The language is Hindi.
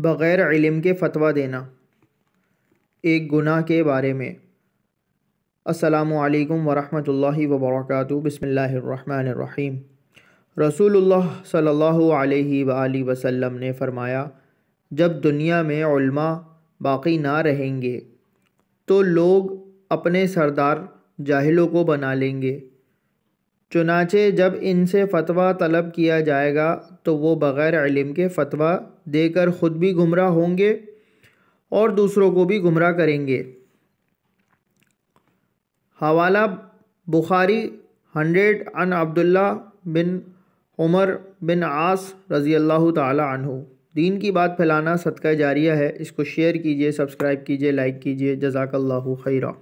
बग़ैर इलम के फतवा देना एक गुनाह के बारे में अस्सलाम वालेकुम वर्क बसमीम रसूल सल्ला वसम ने फरमाया जब दुनिया में बाकी ना रहेंगे तो लोग अपने सरदार जाहिलों को बना लेंगे चुनाचे जब इनसे फतवा तलब किया जाएगा तो वो बग़ैर इलम के फतवा देकर ख़ुद भी गुमराह होंगे और दूसरों को भी गुमराह करेंगे हवाला बुखारी हंड्रेड अन अब्दुल्ला बिन उमर बिन आस रज़ी अल्लाह तहु दीन की बात फैलाना सदका जारिया है इसको शेयर कीजिए सब्सक्राइब कीजिए लाइक कीजिए जजाकल्ला खैरा